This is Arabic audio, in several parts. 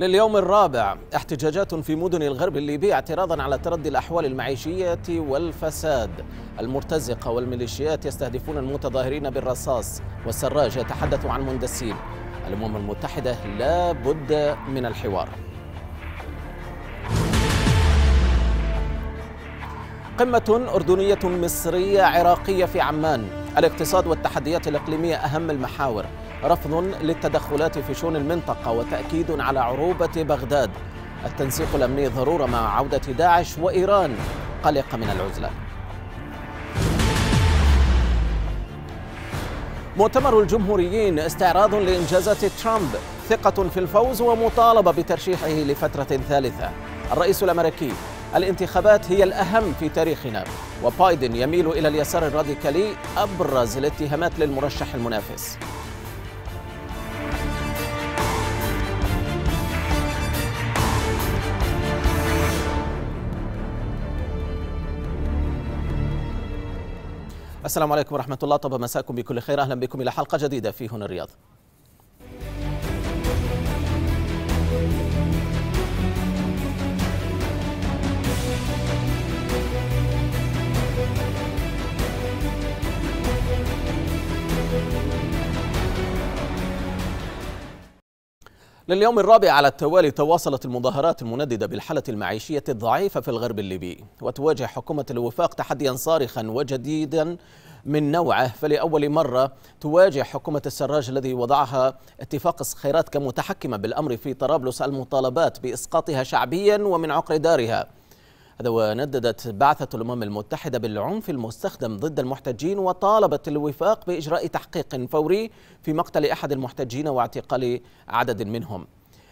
لليوم الرابع احتجاجات في مدن الغرب الليبي اعتراضا على تردي الأحوال المعيشية والفساد المرتزقة والميليشيات يستهدفون المتظاهرين بالرصاص والسراج يتحدث عن مندسين الأمم المتحدة لا بد من الحوار قمة أردنية مصرية عراقية في عمان الاقتصاد والتحديات الإقليمية أهم المحاور رفض للتدخلات في شؤون المنطقة وتأكيد على عروبة بغداد التنسيق الأمني ضرورة مع عودة داعش وإيران قلقة من العزلة مؤتمر الجمهوريين استعراض لإنجازات ترامب ثقة في الفوز ومطالبة بترشيحه لفترة ثالثة الرئيس الأمريكي الانتخابات هي الأهم في تاريخنا وبايدن يميل إلى اليسار الراديكالي أبرز الاتهامات للمرشح المنافس السلام عليكم ورحمة الله طب مساكم بكل خير أهلا بكم إلى حلقة جديدة في هنا الرياض لليوم الرابع على التوالي تواصلت المظاهرات المنددة بالحالة المعيشية الضعيفة في الغرب الليبي وتواجه حكومة الوفاق تحديا صارخا وجديدا من نوعه فلأول مرة تواجه حكومة السراج الذي وضعها اتفاق الصخيرات كمتحكمة بالأمر في طرابلس المطالبات بإسقاطها شعبيا ومن عقر دارها هذا ونددت بعثة الأمم المتحدة بالعنف المستخدم ضد المحتجين وطالبت الوفاق بإجراء تحقيق فوري في مقتل أحد المحتجين واعتقال عدد منهم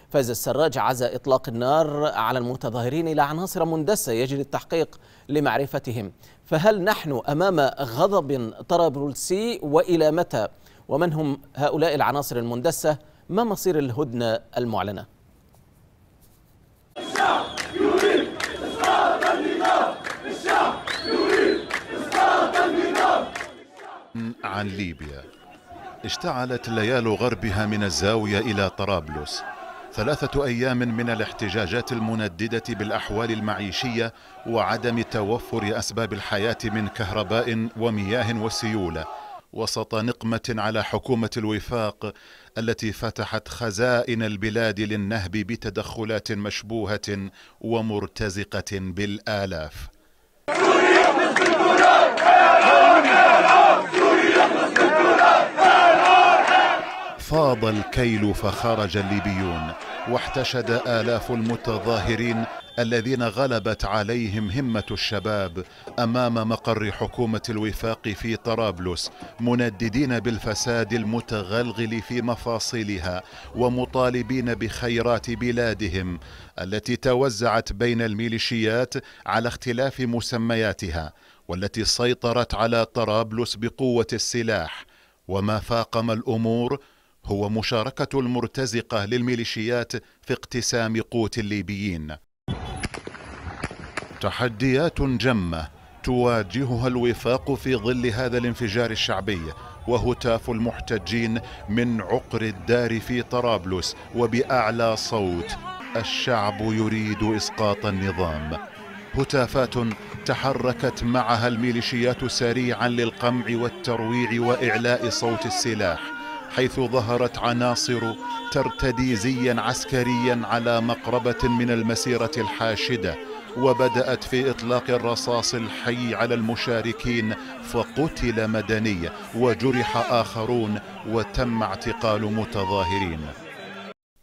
فاز السراج عزا إطلاق النار على المتظاهرين إلى عناصر مندسة يجري التحقيق لمعرفتهم فهل نحن أمام غضب طرابلسي وإلى متى ومن هم هؤلاء العناصر المندسة ما مصير الهدنة المعلنة عن ليبيا اشتعلت ليال غربها من الزاوية إلى طرابلس ثلاثة أيام من الاحتجاجات المنددة بالأحوال المعيشية وعدم توفر أسباب الحياة من كهرباء ومياه وسيولة وسط نقمة على حكومة الوفاق التي فتحت خزائن البلاد للنهب بتدخلات مشبوهة ومرتزقة بالآلاف فاض الكيل فخرج الليبيون واحتشد آلاف المتظاهرين الذين غلبت عليهم همة الشباب أمام مقر حكومة الوفاق في طرابلس منددين بالفساد المتغلغل في مفاصلها ومطالبين بخيرات بلادهم التي توزعت بين الميليشيات على اختلاف مسمياتها والتي سيطرت على طرابلس بقوة السلاح وما فاقم الأمور هو مشاركة المرتزقة للميليشيات في اقتسام قوت الليبيين تحديات جمة تواجهها الوفاق في ظل هذا الانفجار الشعبي وهتاف المحتجين من عقر الدار في طرابلس وبأعلى صوت الشعب يريد إسقاط النظام هتافات تحركت معها الميليشيات سريعا للقمع والترويع وإعلاء صوت السلاح حيث ظهرت عناصر ترتدي زيا عسكريا على مقربة من المسيرة الحاشدة وبدأت في إطلاق الرصاص الحي على المشاركين فقتل مدني وجرح آخرون وتم اعتقال متظاهرين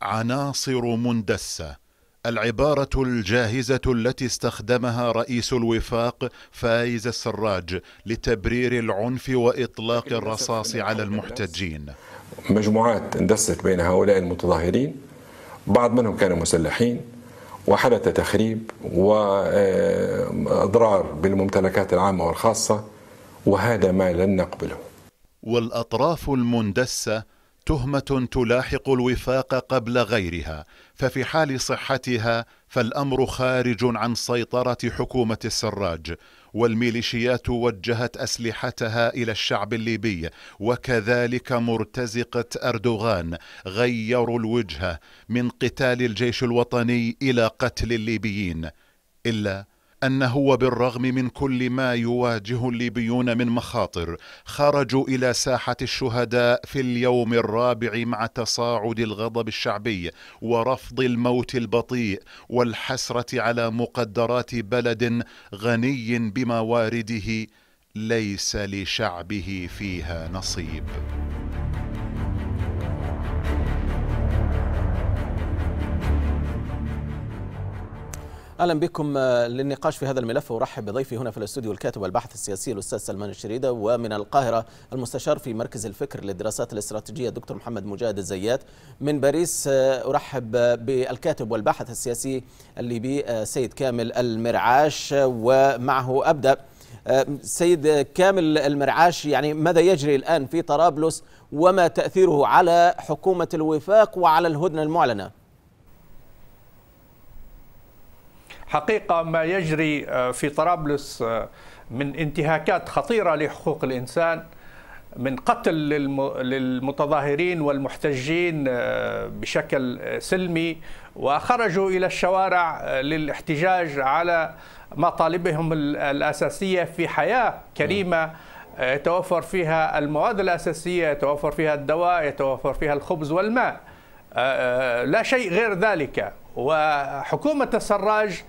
عناصر مندسه العبارة الجاهزة التي استخدمها رئيس الوفاق فايز السراج لتبرير العنف وإطلاق الرصاص على المحتجين مجموعات اندست بين هؤلاء المتظاهرين بعض منهم كانوا مسلحين وحدث تخريب واضرار آه، بالممتلكات العامه والخاصه وهذا ما لن نقبله والاطراف المندسه تهمه تلاحق الوفاق قبل غيرها ففي حال صحتها فالامر خارج عن سيطره حكومه السراج والميليشيات وجهت اسلحتها الى الشعب الليبي وكذلك مرتزقه اردوغان غيروا الوجهه من قتال الجيش الوطني الى قتل الليبيين الا أنه وبالرغم من كل ما يواجه الليبيون من مخاطر خرجوا إلى ساحة الشهداء في اليوم الرابع مع تصاعد الغضب الشعبي ورفض الموت البطيء والحسرة على مقدرات بلد غني بموارده ليس لشعبه فيها نصيب اهلا بكم آه، للنقاش في هذا الملف ورحب بضيفي هنا في الاستوديو الكاتب والباحث السياسي الاستاذ سلمان الشريده ومن القاهره المستشار في مركز الفكر للدراسات الاستراتيجيه الدكتور محمد مجاهد الزيات من باريس آه، ارحب بالكاتب والباحث السياسي الليبي آه، سيد كامل المرعاش ومعه ابدا سيد كامل المرعاش يعني ماذا يجري الان في طرابلس وما تاثيره على حكومه الوفاق وعلى الهدنه المعلنه حقيقة ما يجري آه، في طرابلس آه، من انتهاكات خطيرة لحقوق الإنسان من قتل للمتظاهرين والمحتجين آه، بشكل سلمي وخرجوا الى الشوارع للاحتجاج على مطالبهم الاساسيه في حياه كريمه نعم. يتوفر فيها المواد الاساسيه، يتوفر فيها الدواء، يتوفر فيها الخبز والماء. لا شيء غير ذلك وحكومه السراج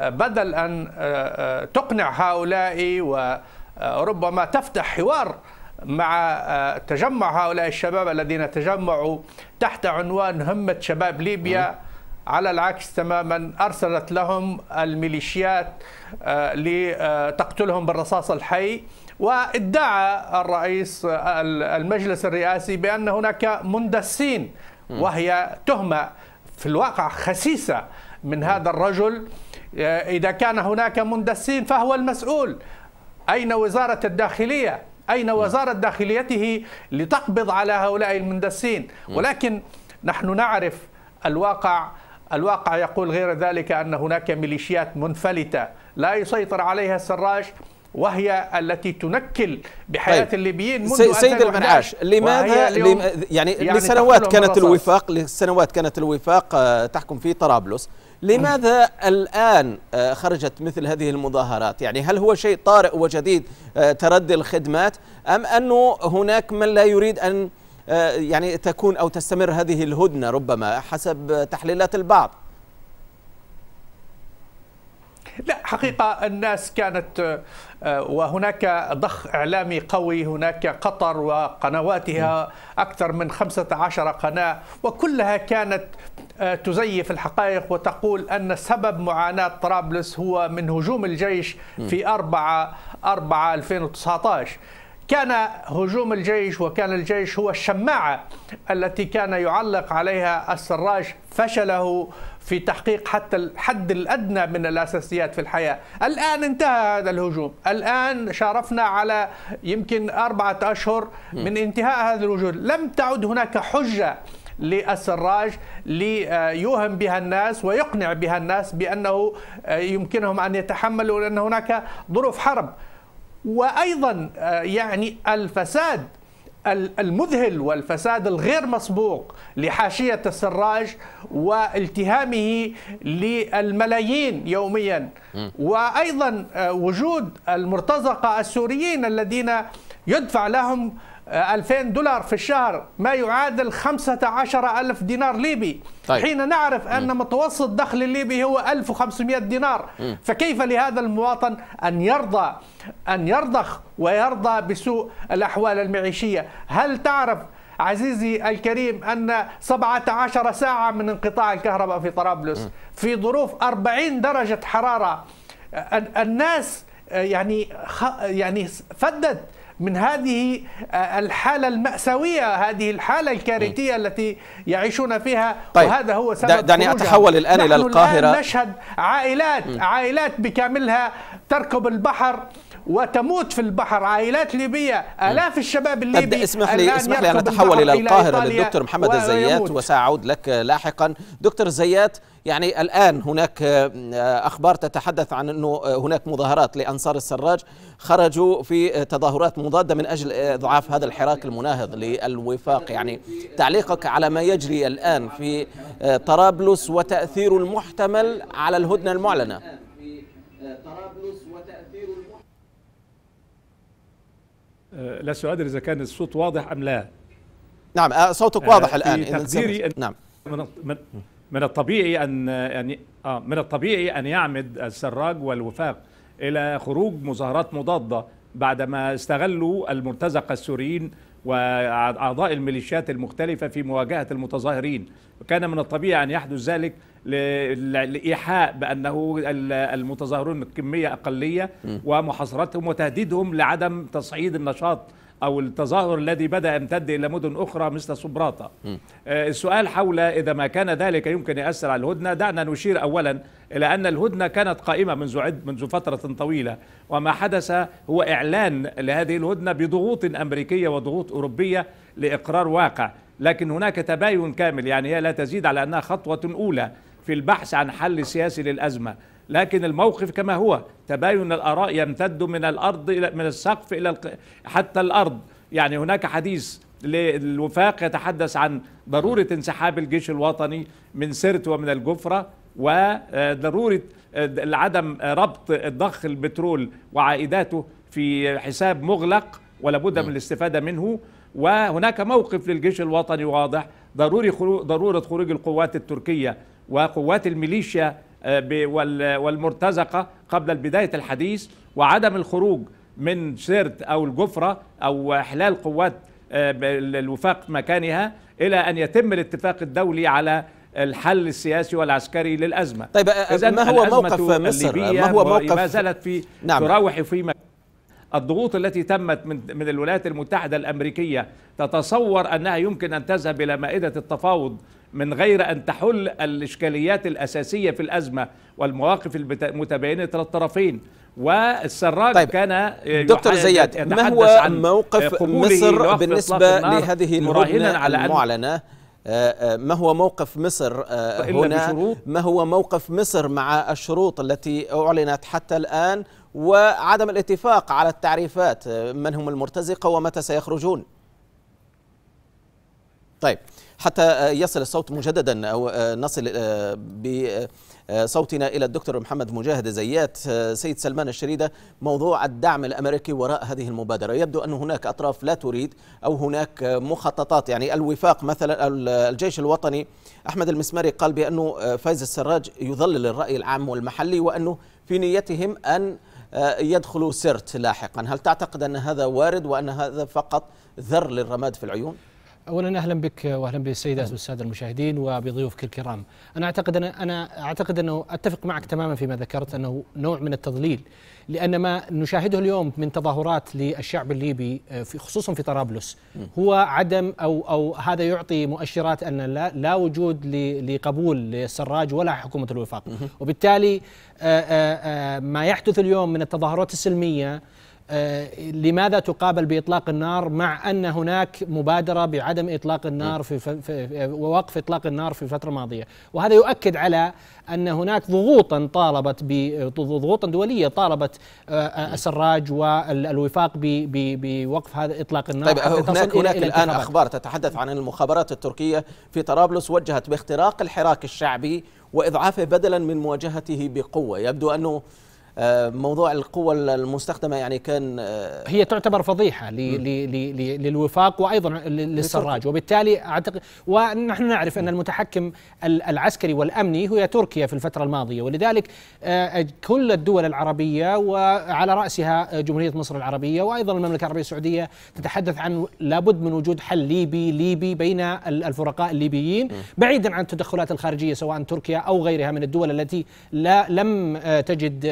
بدل أن آه، آه، تقنع هؤلاء وربما آه، تفتح حوار مع تجمع هؤلاء الشباب الذين تجمعوا تحت عنوان همة شباب ليبيا على العكس تماما أرسلت لهم الميليشيات لتقتلهم بالرصاص الحي وادعى الرئيس المجلس الرئاسي بأن هناك مندسين وهي تهمة في الواقع خسيسة من هذا الرجل إذا كان هناك مندسين فهو المسؤول أين وزارة الداخلية أين نعم. وزارة داخليته لتقبض على هؤلاء المندسين نعم. ولكن نحن نعرف الواقع الواقع يقول غير ذلك أن هناك ميليشيات منفلتة لا يسيطر عليها السراج وهي التي تنكل بحياة طيب. الليبيين منذ سيد المنعاش لماذا لم... يعني, يعني لسنوات كانت الوفاق لسنوات كانت الوفاق آه، تحكم في طرابلس لماذا الآن آه، خرجت مثل هذه المظاهرات يعني هل هو شيء طارئ وجديد آه، تردي الخدمات أم أنه هناك من لا يريد أن آه، يعني تكون أو تستمر هذه الهدنة ربما حسب تحليلات البعض لا حقيقة الناس كانت وهناك ضخ إعلامي قوي هناك قطر وقنواتها أكثر من 15 قناة وكلها كانت آه، تزيف الحقائق وتقول أن سبب معاناة طرابلس هو من هجوم الجيش في 4 4 2019 كان هجوم الجيش وكان الجيش هو الشماعة التي كان يعلق عليها السراج فشله في تحقيق حتى الحد الأدنى من الأساسيات في الحياة الآن انتهى هذا الهجوم الآن شارفنا على يمكن أربعة أشهر من انتهاء هذا الهجوم لم تعد هناك حجة للسراج ليوهم بها الناس ويقنع بها الناس بأنه آه، يمكنهم أن يتحملوا لأن هناك ظروف حرب وأيضا آه، يعني الفساد المذهل والفساد الغير مسبوق لحاشية السراج والتهامه للملايين يوميا وأيضا آه، وجود المرتزقة السوريين الذين يدفع لهم 2000 دولار في الشهر ما يعادل 15 ألف دينار ليبي طيب. حين نعرف أن م. متوسط دخل الليبي هو 1500 دينار م. فكيف لهذا المواطن أن يرضى أن يرضخ ويرضى بسوء الأحوال المعيشية هل تعرف عزيزي الكريم أن 17 ساعة من انقطاع الكهرباء في طرابلس في ظروف 40 درجة حرارة الناس يعني يعني فدت من هذه آه، الحالة المأساوية هذه الحالة الكارثية التي يعيشون فيها طيب وهذا هو سبب دعني أتحول الآن إلى القاهرة الآن نشهد عائلات م. عائلات بكاملها تركب البحر وتموت في البحر عائلات ليبية آلاف الشباب الليبي اسمح لي اسمح لي أن أتحول إلى القاهرة للدكتور محمد الزيات وسأعود لك لاحقا دكتور الزيات يعني الآن هناك آه، أخبار تتحدث عن أنه آه، هناك مظاهرات لأنصار السراج خرجوا في آه، تظاهرات مضادة من أجل إضعاف هذا الحراك المناهض للوفاق يعني تعليقك على ما يجري الآن في طرابلس وتأثيره المحتمل على الهدنة المعلنة لا سؤال إذا كان الصوت واضح أم لا نعم صوتك واضح الآن تقديري نعم من من الطبيعي ان يعني آه من الطبيعي ان يعمد السراج والوفاق الى خروج مظاهرات مضاده بعدما استغلوا المرتزقه السوريين واعضاء الميليشيات المختلفه في مواجهه المتظاهرين وكان من الطبيعي ان يحدث ذلك لإيحاء بأنه المتظاهرون كمية أقلية ومحاصرتهم وتهديدهم لعدم تصعيد النشاط أو التظاهر الذي بدأ يمتد إلى مدن أخرى مثل سبراطة آه، السؤال حول إذا ما كان ذلك يمكن يأثر على الهدنة دعنا نشير أولا إلى أن الهدنة كانت قائمة منذ عد منذ فترة طويلة وما حدث هو إعلان لهذه الهدنة بضغوط أمريكية وضغوط أوروبية لإقرار واقع لكن هناك تباين كامل يعني هي لا تزيد على أنها خطوة أولى في البحث عن حل سياسي للأزمة لكن الموقف كما هو تباين الآراء يمتد من الأرض إلى من السقف إلى حتى الأرض يعني هناك حديث للوفاق يتحدث عن ضرورة انسحاب الجيش الوطني من سرت ومن الجفرة وضرورة عدم ربط ضخ البترول وعائداته في حساب مغلق ولابد من نعم. الاستفادة منه وهناك موقف للجيش الوطني واضح ضروري خلو ضرورة خروج القوات التركية وقوات الميليشيا آه، والمرتزقة قبل بداية الحديث وعدم الخروج من سرت أو الجفرة أو إحلال قوات الوفاق آه، مكانها إلى أن يتم الاتفاق الدولي على الحل السياسي والعسكري للأزمة طيب آه، ما هو موقف مصر ما هو موقف ما زالت في نعم. تراوح في مكان الضغوط التي تمت من من الولايات المتحده الامريكيه تتصور انها يمكن ان تذهب الى مائده التفاوض من غير أن تحل الإشكاليات الأساسية في الأزمة والمواقف المتباينة للطرفين والسراج طيب. كان آه، دكتور زياد ما هو موقف مصر بالنسبة آه، لهذه المراهنة على المعلنة ما هو موقف مصر هنا ما هو موقف مصر مع الشروط التي أعلنت حتى الآن وعدم الاتفاق على التعريفات آه، من هم المرتزقة ومتى سيخرجون طيب حتى يصل الصوت مجددا أو آه، نصل آه، بصوتنا آه، إلى الدكتور محمد مجاهد زيات سيد سلمان الشريدة موضوع الدعم الأمريكي وراء هذه المبادرة يبدو أن هناك أطراف لا تريد أو هناك مخططات يعني الوفاق مثلا الجيش الوطني أحمد المسماري قال بأنه فايز السراج يظلل الرأي العام والمحلي وأنه في نيتهم أن يدخلوا سرت لاحقا هل تعتقد أن هذا وارد وأن هذا فقط ذر للرماد في العيون؟ اولا اهلا بك واهلا بالسيدات والساده نعم. المشاهدين وبضيوفك الكرام. انا اعتقد أنا, اعتقد انه اتفق معك تماما فيما ذكرت انه نوع من التضليل لان ما نشاهده اليوم من تظاهرات للشعب الليبي آه، في خصوصا في طرابلس نعم. هو عدم او او هذا يعطي مؤشرات ان لا, لا وجود لقبول للسراج ولا حكومه الوفاق وبالتالي آه، آه، ما يحدث اليوم من التظاهرات السلميه آه، لماذا تقابل باطلاق النار مع ان هناك مبادره بعدم اطلاق النار في, ووقف اطلاق النار في الفتره الماضيه، وهذا يؤكد على ان هناك ضغوطا طالبت ضغوطا دوليه طالبت آه، السراج والوفاق بوقف هذا اطلاق النار طيب هناك هناك الان اخبار تتحدث عن المخابرات التركيه في طرابلس وجهت باختراق الحراك الشعبي واضعافه بدلا من مواجهته بقوه، يبدو انه آه، موضوع القوة المستخدمة يعني كان آه، هي تعتبر فضيحة لي لي لي للوفاق وأيضا للسراج وبالتالي أعتقد ونحن نعرف أن المتحكم العسكري والأمني هو تركيا في الفترة الماضية ولذلك آه، كل الدول العربية وعلى رأسها جمهورية مصر العربية وأيضا المملكة العربية السعودية تتحدث عن لابد من وجود حل ليبي ليبي بين الفرقاء الليبيين بعيدا عن التدخلات الخارجية سواء تركيا أو غيرها من الدول التي لا لم تجد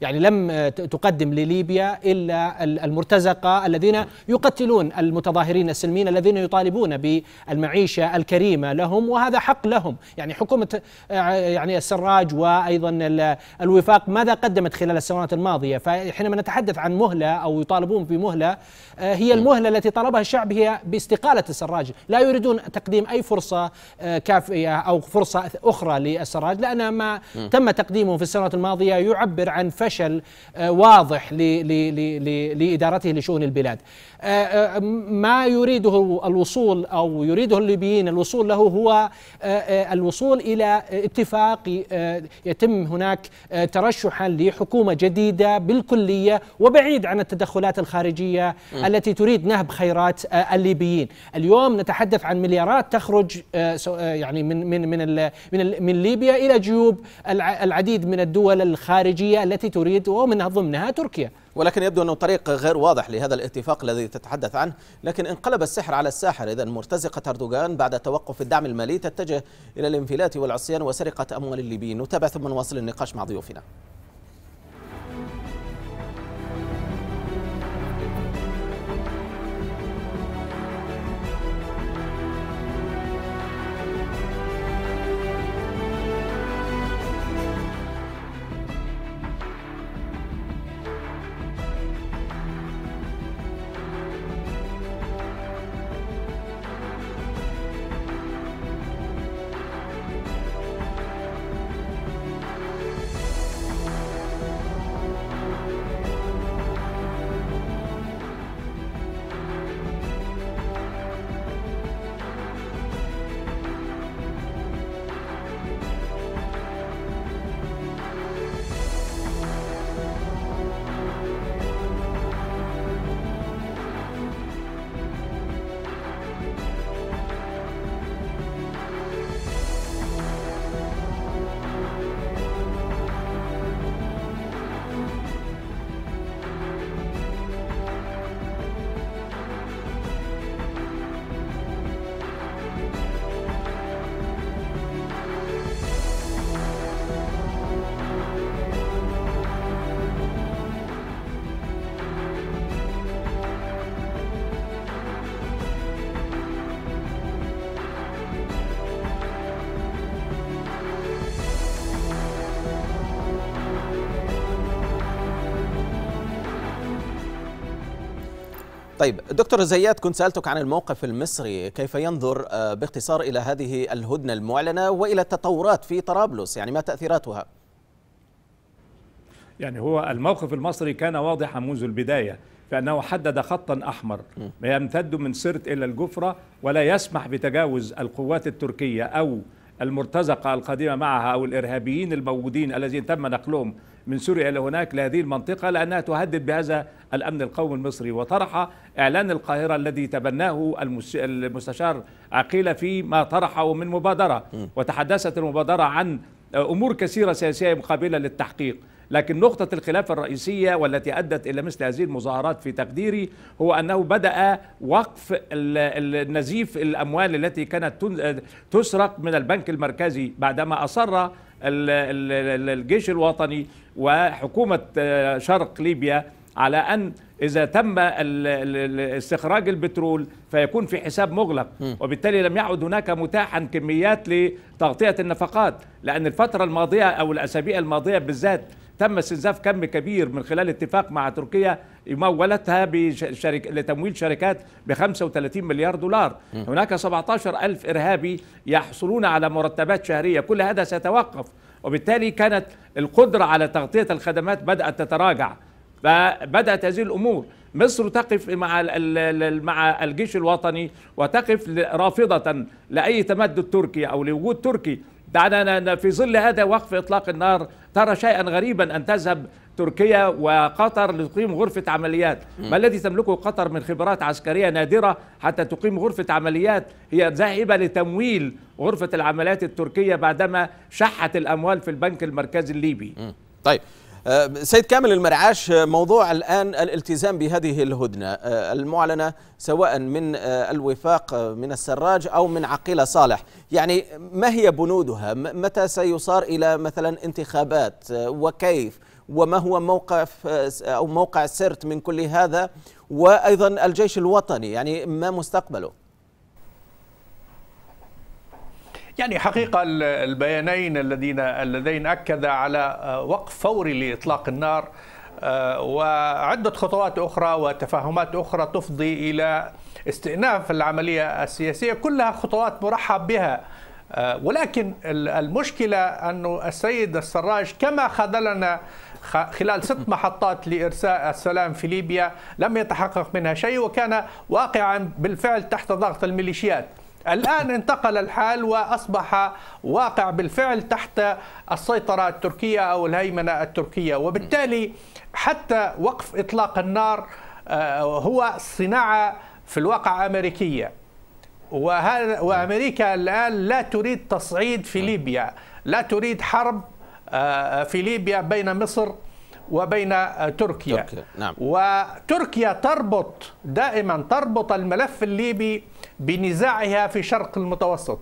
يعني لم تقدم لليبيا إلا المرتزقة الذين يقتلون المتظاهرين السلميين الذين يطالبون بالمعيشة الكريمة لهم وهذا حق لهم يعني حكومة آه، يعني السراج وأيضا الوفاق ماذا قدمت خلال السنوات الماضية فحينما نتحدث عن مهلة أو يطالبون بمهلة آه، هي نعم. المهلة التي طلبها الشعب هي باستقالة السراج لا يريدون تقديم أي فرصة آه، كافية أو فرصة أخرى للسراج لأن ما نعم. تم تقديمه في السنوات الماضية يعبر عن فشل آه، واضح لادارته لشؤون البلاد آه، آه، ما يريده الوصول أو يريده الليبيين الوصول له هو آه، الوصول إلى اتفاق يتم هناك ترشحا لحكومة جديدة بالكلية وبعيد عن التدخلات الخارجية التي تريد نهب خيرات الليبيين اليوم نتحدث عن مليارات تخرج يعني من من من من, من ليبيا الى جيوب العديد من الدول الخارجيه التي تريد ومن ضمنها تركيا ولكن يبدو أنه طريق غير واضح لهذا الاتفاق الذي تتحدث عنه لكن انقلب السحر على الساحر إذا مرتزقة أردوغان بعد توقف الدعم المالي تتجه إلى الانفلات والعصيان وسرقة أموال الليبيين نتابع ثم نواصل النقاش مع ضيوفنا طيب دكتور زيات كنت سألتك عن الموقف المصري كيف ينظر آه، باختصار إلى هذه الهدنة المعلنة وإلى التطورات في طرابلس يعني ما تأثيراتها يعني هو الموقف المصري كان واضحا منذ البداية فأنه حدد خطا أحمر يمتد من سرت إلى الجفرة ولا يسمح بتجاوز القوات التركية أو المرتزقة القادمة معها أو الإرهابيين الموجودين الذين تم نقلهم من سوريا إلى هناك لهذه المنطقة لأنها تهدد بهذا الأمن القومي المصري وطرح إعلان القاهرة الذي تبناه المستشار عقيلة في ما طرحه من مبادرة وتحدثت المبادرة عن أمور كثيرة سياسية مقابلة للتحقيق لكن نقطة الخلاف الرئيسية والتي أدت إلى مثل هذه المظاهرات في تقديري هو أنه بدأ وقف النزيف الأموال التي كانت تسرق من البنك المركزي بعدما أصر الجيش الوطني وحكومة آه، شرق ليبيا على أن إذا تم استخراج البترول فيكون في حساب مغلق وبالتالي لم يعد هناك متاحا كميات لتغطية النفقات لأن الفترة الماضية أو الأسابيع الماضية بالذات تم استنزاف كم كبير من خلال اتفاق مع تركيا مولتها بشرك... لتمويل شركات ب 35 مليار دولار م. هناك 17 ألف إرهابي يحصلون على مرتبات شهرية كل هذا سيتوقف وبالتالي كانت القدرة على تغطية الخدمات بدأت تتراجع فبدأت هذه الأمور مصر تقف مع مع الجيش الوطني وتقف رافضة لأي تمدد تركي أو لوجود تركي دعنا في ظل هذا وقف إطلاق النار ترى شيئا غريبا أن تذهب تركيا وقطر لتقيم غرفة عمليات ما الذي تملكه قطر من خبرات عسكرية نادرة حتى تقيم غرفة عمليات هي ذاهبة لتمويل غرفة العمليات التركية بعدما شحت الأموال في البنك المركزي الليبي طيب أه، سيد كامل المرعاش موضوع الآن الالتزام بهذه الهدنة أه، المعلنة سواء من أه، الوفاق من السراج أو من عقيلة صالح يعني ما هي بنودها متى سيصار إلى مثلا انتخابات وكيف وما هو موقف أو موقع سرت من كل هذا وأيضا الجيش الوطني يعني ما مستقبله يعني حقيقة البيانين الذين اللذين أكد على آه، وقف فوري لإطلاق النار آه، وعدة خطوات أخرى وتفاهمات أخرى تفضي إلى استئناف العملية السياسية كلها خطوات مرحب بها آه، ولكن المشكلة أن السيد السراج كما خذلنا خلال ست محطات لإرساء السلام في ليبيا لم يتحقق منها شيء وكان واقعا بالفعل تحت ضغط الميليشيات الآن انتقل الحال وأصبح واقع بالفعل تحت السيطرة التركية أو الهيمنة التركية وبالتالي حتى وقف إطلاق النار آه، هو صناعة في الواقع أمريكية وأمريكا الآن لا تريد تصعيد في ليبيا لا تريد حرب آه، في ليبيا بين مصر وبين آه، تركيا, تركيا. نعم. وتركيا تربط دائما تربط الملف الليبي بنزاعها في شرق المتوسط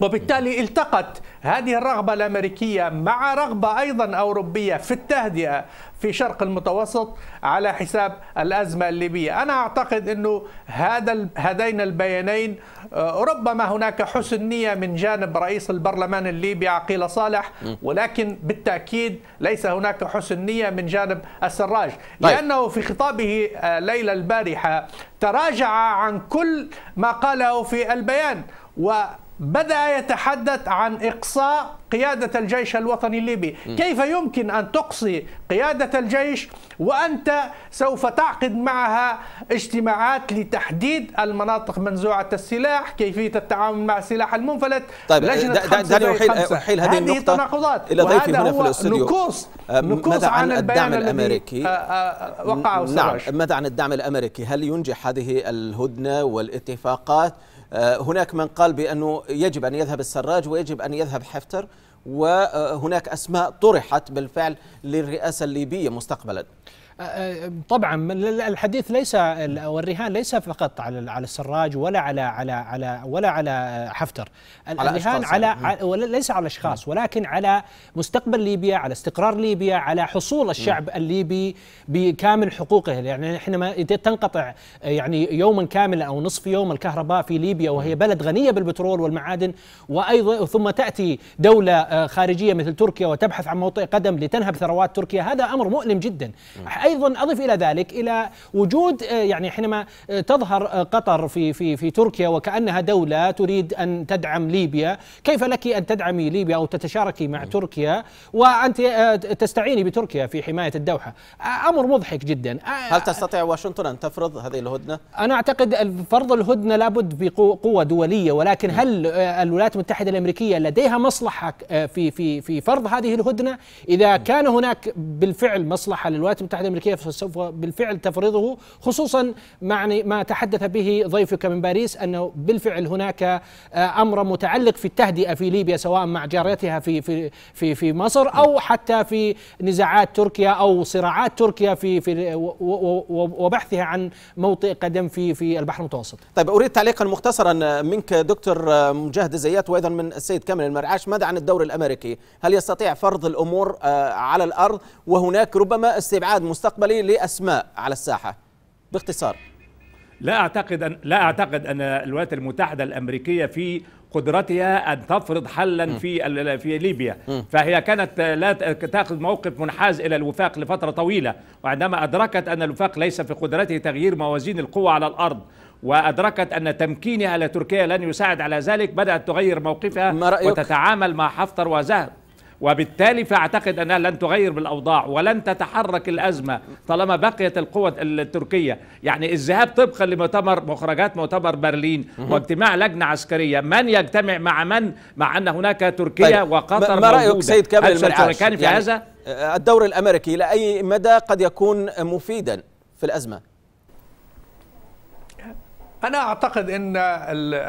وبالتالي التقت هذه الرغبة الأمريكية مع رغبة أيضا أوروبية في التهدئة في شرق المتوسط على حساب الأزمة الليبية أنا أعتقد أنه هذا هذين البيانين آه، ربما هناك حسن نية من جانب رئيس البرلمان الليبي عقيل صالح ولكن بالتأكيد ليس هناك حسن نية من جانب السراج طيب. لأنه في خطابه آه، ليلة البارحة تراجع عن كل ما قاله في البيان و بدأ يتحدث عن إقصاء قيادة الجيش الوطني الليبي م. كيف يمكن أن تقصي قيادة الجيش وأنت سوف تعقد معها اجتماعات لتحديد المناطق منزوعة السلاح كيفية التعامل مع السلاح المنفلت طيب لجنة دا دا دعني أحيل, أحيل هذه النقطة تناقضات إلى ضيفي هنا في الاستوديو نكوص نكوص عن, عن الدعم الأمريكي آه، آه، وقعه نعم ماذا عن الدعم الأمريكي هل ينجح هذه الهدنة والاتفاقات آه، هناك من قال بأنه يجب أن يذهب السراج ويجب أن يذهب حفتر وهناك أسماء طرحت بالفعل للرئاسة الليبية مستقبلا طبعا الحديث ليس والرهان ليس فقط على على السراج ولا على على على ولا على حفتر الرهان على, على يعني. ولا ليس على اشخاص ولكن على مستقبل ليبيا على استقرار ليبيا على حصول الشعب الليبي بكامل حقوقه يعني احنا ما تنقطع يعني يوما كاملا او نصف يوم الكهرباء في ليبيا وهي بلد غنيه بالبترول والمعادن وايضا ثم تاتي دوله آه، خارجيه مثل تركيا وتبحث عن موطئ قدم لتنهب ثروات تركيا هذا امر مؤلم جدا ايضا اضف الى ذلك الى وجود آه، يعني حينما آه، تظهر آه، قطر في في في تركيا وكانها دوله تريد ان تدعم ليبيا، كيف لك ان تدعمي ليبيا او تتشاركي مع تركيا وانت تستعيني بتركيا في حمايه الدوحه؟ امر مضحك جدا. هل تستطيع واشنطن ان تفرض هذه الهدنه؟ انا اعتقد فرض الهدنه لابد بقوه دوليه ولكن هل الولايات المتحده الامريكيه لديها مصلحه في في في فرض هذه الهدنه؟ اذا كان هناك بالفعل مصلحه للولايات المتحده الامريكيه الأمريكية سوف بالفعل تفرضه خصوصا مع ما تحدث به ضيفك من باريس أنه بالفعل هناك آه، أمر متعلق في التهدئة في ليبيا سواء مع جارتها في في في في مصر أو حتى في نزاعات تركيا أو صراعات تركيا في في وبحثها عن موطئ قدم في في البحر المتوسط. طيب أريد تعليقا مختصرا آه، منك دكتور آه، مجاهد زيات وأيضا من السيد كامل المرعاش ماذا عن الدور الأمريكي؟ هل يستطيع فرض الأمور على الأرض وهناك ربما استبعاد مستقبل المستقبلي لاسماء على الساحه باختصار لا اعتقد ان لا اعتقد ان الولايات المتحده الامريكيه في قدرتها ان تفرض حلا في في ليبيا فهي كانت لا تاخذ موقف منحاز الى الوفاق لفتره طويله وعندما ادركت ان الوفاق ليس في قدرته تغيير موازين القوى على الارض وادركت ان تمكينها لتركيا لن يساعد على ذلك بدات تغير موقفها وتتعامل مع حفتر وزهر وبالتالي فأعتقد أنها لن تغير بالأوضاع ولن تتحرك الأزمة طالما بقيت القوة التركية يعني الذهاب طبقا لمؤتمر مخرجات مؤتمر برلين واجتماع لجنة عسكرية من يجتمع مع من مع أن هناك تركيا طيب. وقطر ما رأيك سيد كامل المرعاش في يعني هذا آه، الدور الأمريكي إلى أي مدى قد يكون مفيدا في الأزمة أنا أعتقد أن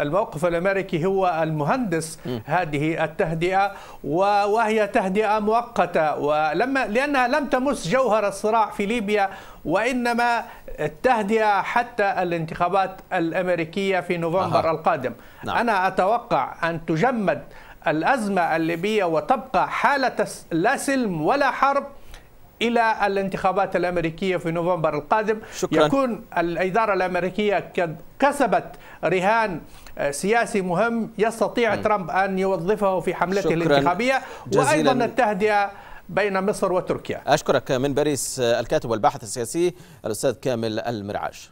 الموقف الأمريكي هو المهندس هذه التهدئة وهي تهدئة مؤقتة ولما لأنها لم تمس جوهر الصراع في ليبيا وإنما التهدئة حتى الانتخابات الأمريكية في نوفمبر أه. القادم نعم. أنا أتوقع أن تجمد الأزمة الليبية وتبقى حالة لا سلم ولا حرب الى الانتخابات الامريكيه في نوفمبر القادم شكرا. يكون الاداره الامريكيه قد كسبت رهان آه، سياسي مهم يستطيع م. ترامب ان يوظفه في حملته شكرا. الانتخابيه وايضا التهدئه بين مصر وتركيا اشكرك من باريس آه، الكاتب والباحث السياسي الاستاذ كامل المرعاش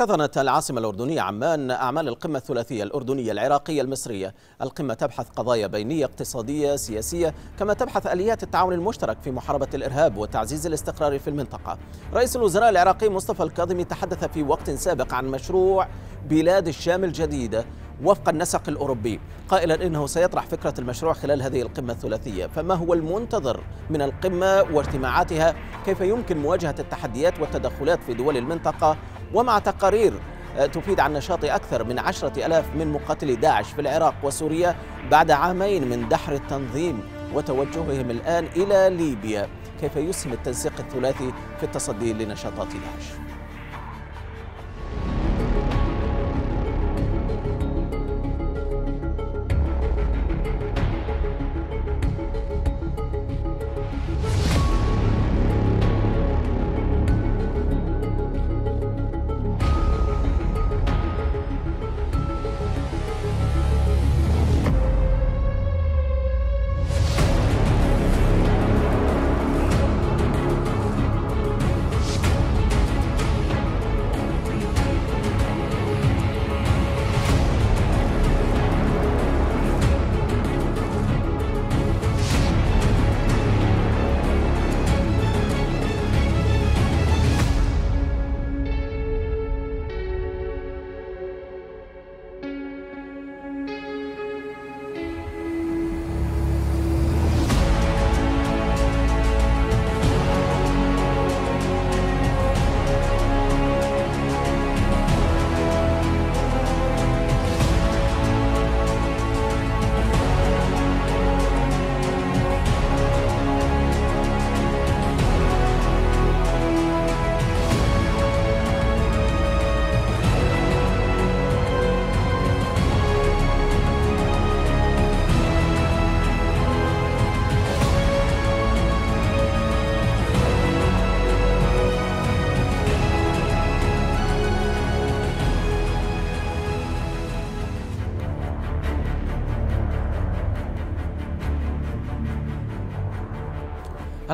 احتضنت العاصمة الأردنية عمان أعمال القمة الثلاثية الأردنية العراقية المصرية القمة تبحث قضايا بينية اقتصادية سياسية كما تبحث أليات التعاون المشترك في محاربة الإرهاب وتعزيز الاستقرار في المنطقة رئيس الوزراء العراقي مصطفى الكاظمي تحدث في وقت سابق عن مشروع بلاد الشام الجديدة وفق النسق الأوروبي قائلا إنه سيطرح فكرة المشروع خلال هذه القمة الثلاثية فما هو المنتظر من القمة واجتماعاتها كيف يمكن مواجهة التحديات والتدخلات في دول المنطقة ومع تقارير آه، تفيد عن نشاط أكثر من عشرة ألاف من مقاتلي داعش في العراق وسوريا بعد عامين من دحر التنظيم وتوجههم الآن إلى ليبيا كيف يسهم التنسيق الثلاثي في التصدي لنشاطات داعش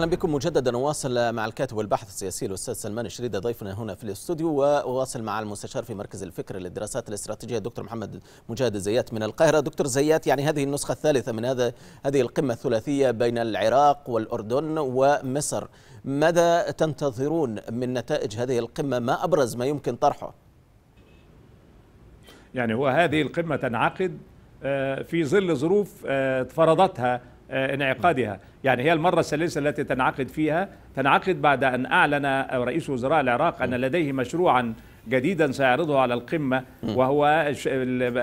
اهلا بكم مجددا واصل مع الكاتب والباحث السياسي الاستاذ سلمان الشريده ضيفنا هنا في الاستوديو وواصل مع المستشار في مركز الفكر للدراسات الاستراتيجيه الدكتور محمد مجاهد زيات من القاهره دكتور زيات يعني هذه النسخه الثالثه من هذا هذه القمه الثلاثيه بين العراق والاردن ومصر ماذا تنتظرون من نتائج هذه القمه ما ابرز ما يمكن طرحه يعني هو هذه القمه تنعقد في ظل ظروف فرضتها آه، انعقادها يعني هي المرة الثالثة التي تنعقد فيها تنعقد بعد أن أعلن رئيس وزراء العراق أن لديه مشروعا جديدا سيعرضه على القمة وهو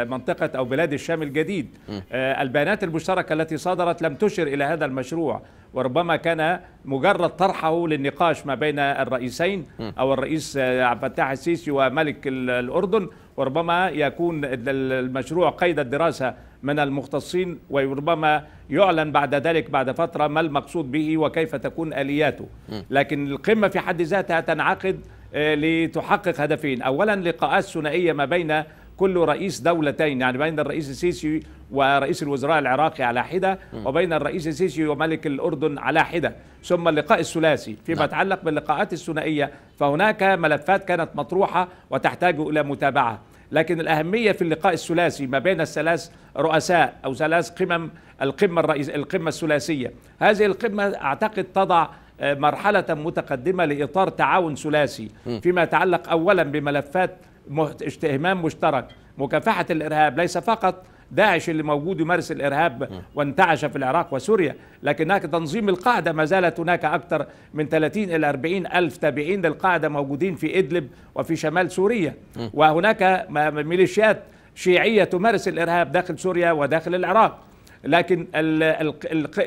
منطقة أو بلاد الشام الجديد آه، البيانات المشتركة التي صدرت لم تشر إلى هذا المشروع وربما كان مجرد طرحه للنقاش ما بين الرئيسين أو الرئيس آه، عبد الفتاح السيسي وملك الأردن وربما يكون المشروع قيد الدراسة من المختصين وربما يعلن بعد ذلك بعد فترة ما المقصود به وكيف تكون آلياته لكن القمة في حد ذاتها تنعقد آه، لتحقق هدفين أولا لقاءات ثنائية ما بين كل رئيس دولتين يعني بين الرئيس السيسي ورئيس الوزراء العراقي على حدة وبين الرئيس السيسي وملك الأردن على حدة ثم اللقاء الثلاثي فيما نعم. يتعلق باللقاءات الثنائية فهناك ملفات كانت مطروحة وتحتاج إلى متابعة لكن الأهمية في اللقاء الثلاثي ما بين الثلاث رؤساء أو ثلاث قمم القمة الرئيس القمة الثلاثية هذه القمة أعتقد تضع آه، مرحلة متقدمة لإطار تعاون ثلاثي فيما يتعلق أولا بملفات اهتمام مشترك مكافحة الإرهاب ليس فقط داعش اللي موجود يمارس الارهاب وانتعش في العراق وسوريا لكن هناك تنظيم القاعده ما زالت هناك اكثر من 30 الى 40 الف تابعين للقاعده موجودين في ادلب وفي شمال سوريا وهناك ميليشيات شيعيه تمارس الارهاب داخل سوريا وداخل العراق لكن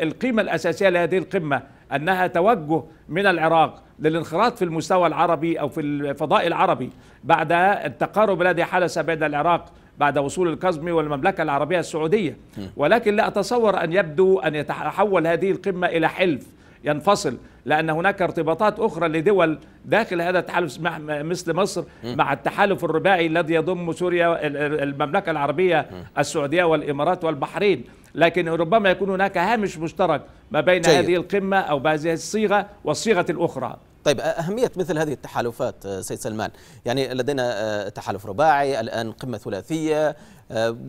القيمه الاساسيه لهذه القمه انها توجه من العراق للانخراط في المستوى العربي او في الفضاء العربي بعد التقارب الذي حدث بين العراق بعد وصول الكاظمي والمملكة العربية السعودية ولكن لا أتصور أن يبدو أن يتحول هذه القمة إلى حلف ينفصل لأن هناك ارتباطات أخرى لدول داخل هذا التحالف مثل مصر مع التحالف الرباعي الذي يضم سوريا المملكة العربية السعودية والإمارات والبحرين لكن ربما يكون هناك هامش مشترك ما بين طيب. هذه القمة أو بهذه الصيغة والصيغة الأخرى طيب أهمية مثل هذه التحالفات سيد سلمان يعني لدينا تحالف رباعي الآن قمة ثلاثية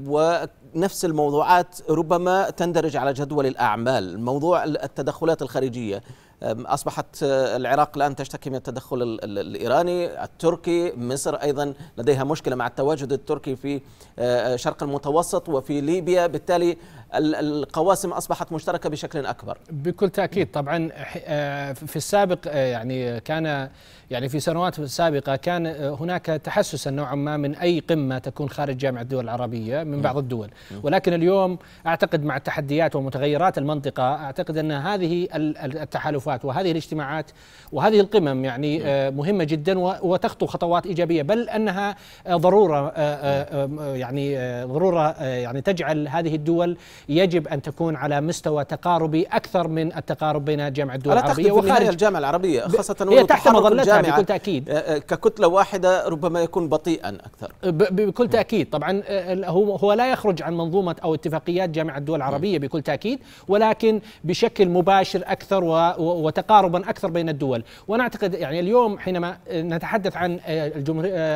ونفس الموضوعات ربما تندرج على جدول الأعمال موضوع التدخلات الخارجية أصبحت العراق الآن تشتكي من التدخل الإيراني التركي مصر أيضا لديها مشكلة مع التواجد التركي في شرق المتوسط وفي ليبيا بالتالي القواسم اصبحت مشتركه بشكل اكبر بكل تاكيد طبعا آه، في السابق آه، يعني كان يعني في سنوات سابقه كان آه، هناك تحسسا نوعا ما من اي قمه تكون خارج جامعه الدول العربيه من بعض الدول ولكن اليوم اعتقد مع التحديات ومتغيرات المنطقه اعتقد ان هذه التحالفات وهذه الاجتماعات وهذه القمم يعني مهمه جدا وتخطو خطوات ايجابيه بل انها ضروره يعني ضروره يعني تجعل هذه الدول يجب ان تكون على مستوى تقاربي اكثر من التقارب بين جامعه الدول العربيه وخارج الجامعه العربيه خاصه هي تحت مظلتها بكل تاكيد آه، آه، ككتله واحده ربما يكون بطيئا اكثر بكل تاكيد طبعا آه، هو هو لا يخرج عن منظومه او اتفاقيات جامعه الدول العربيه بكل تاكيد ولكن بشكل مباشر اكثر وتقاربا اكثر بين الدول وانا اعتقد يعني اليوم حينما نتحدث عن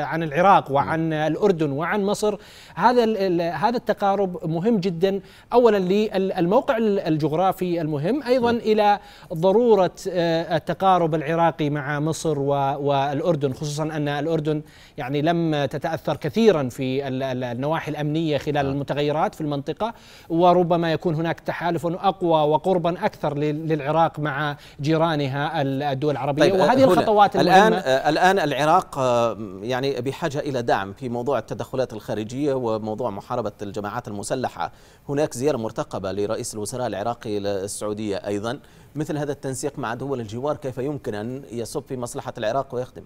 عن العراق وعن الاردن وعن مصر هذا هذا التقارب مهم جدا اولا للموقع الجغرافي المهم ايضا نعم. الى ضروره آه، التقارب العراقي مع مصر والاردن خصوصا ان الاردن يعني لم تتاثر كثيرا في النواحي الامنيه خلال نعم. المتغيرات في المنطقه وربما يكون هناك تحالف اقوى وقربا اكثر للعراق مع جيرانها الدول العربيه طيب وهذه الخطوات الان آه، الان العراق آه، يعني بحاجه الى دعم في موضوع التدخلات الخارجيه وموضوع محاربه الجماعات المسلحه هناك زيارة مرتقبة لرئيس الوزراء العراقي للسعودية أيضا مثل هذا التنسيق مع دول الجوار كيف يمكن أن يصب في مصلحة العراق ويخدم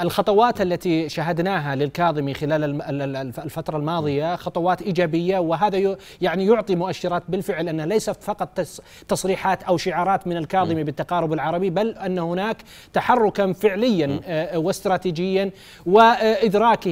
الخطوات التي شهدناها للكاظمي خلال الفترة الماضية خطوات إيجابية وهذا يعني يعطي مؤشرات بالفعل أنها ليست فقط تصريحات أو شعارات من الكاظمي بالتقارب العربي بل أن هناك تحركا فعليا آه، واستراتيجيا وإدراكه